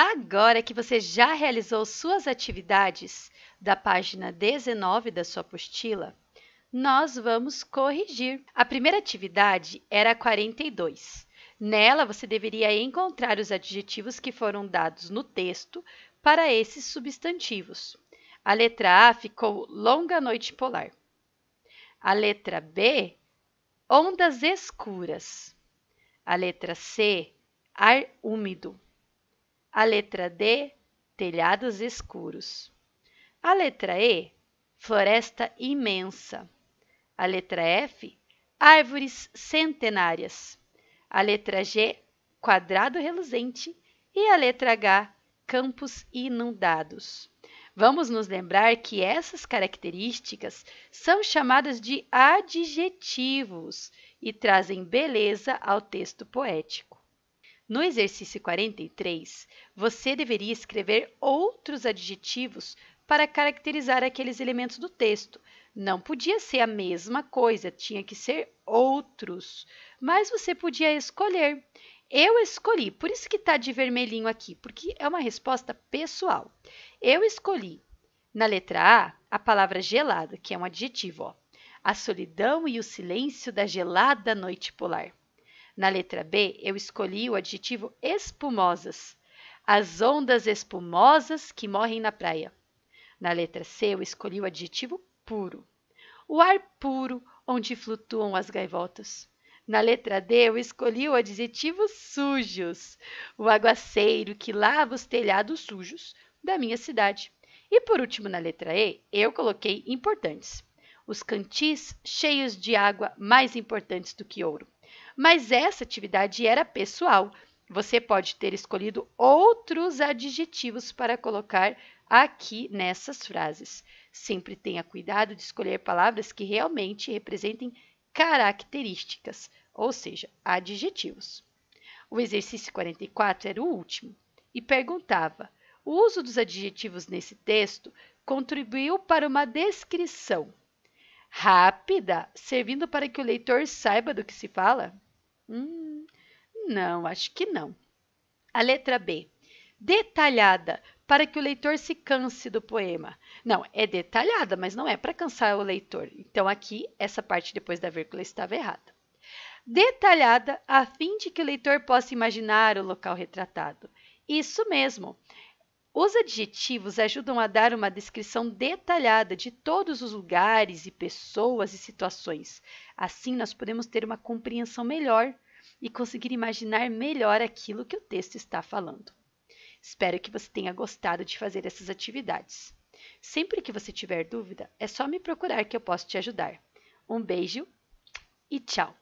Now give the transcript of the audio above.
Agora que você já realizou suas atividades da página 19 da sua apostila, nós vamos corrigir. A primeira atividade era a 42. Nela, você deveria encontrar os adjetivos que foram dados no texto para esses substantivos. A letra A ficou longa noite polar. A letra B, ondas escuras. A letra C, ar úmido. A letra D, telhados escuros. A letra E, floresta imensa. A letra F, árvores centenárias. A letra G, quadrado reluzente. E a letra H, campos inundados. Vamos nos lembrar que essas características são chamadas de adjetivos e trazem beleza ao texto poético. No exercício 43, você deveria escrever outros adjetivos para caracterizar aqueles elementos do texto. Não podia ser a mesma coisa, tinha que ser outros, mas você podia escolher. Eu escolhi, por isso que está de vermelhinho aqui, porque é uma resposta pessoal. Eu escolhi, na letra A, a palavra gelada, que é um adjetivo, ó. A solidão e o silêncio da gelada noite polar. Na letra B, eu escolhi o adjetivo espumosas, as ondas espumosas que morrem na praia. Na letra C, eu escolhi o adjetivo puro, o ar puro onde flutuam as gaivotas. Na letra D, eu escolhi o adjetivo sujos, o aguaceiro que lava os telhados sujos da minha cidade. E por último, na letra E, eu coloquei importantes, os cantis cheios de água mais importantes do que ouro. Mas essa atividade era pessoal. Você pode ter escolhido outros adjetivos para colocar aqui nessas frases. Sempre tenha cuidado de escolher palavras que realmente representem características, ou seja, adjetivos. O exercício 44 era o último e perguntava: o uso dos adjetivos nesse texto contribuiu para uma descrição Rápida, servindo para que o leitor saiba do que se fala? Hum, não, acho que não. A letra B. Detalhada, para que o leitor se canse do poema. Não, é detalhada, mas não é para cansar o leitor. Então, aqui, essa parte depois da vírgula estava errada. Detalhada, a fim de que o leitor possa imaginar o local retratado. Isso mesmo. Os adjetivos ajudam a dar uma descrição detalhada de todos os lugares e pessoas e situações. Assim, nós podemos ter uma compreensão melhor e conseguir imaginar melhor aquilo que o texto está falando. Espero que você tenha gostado de fazer essas atividades. Sempre que você tiver dúvida, é só me procurar que eu posso te ajudar. Um beijo e tchau!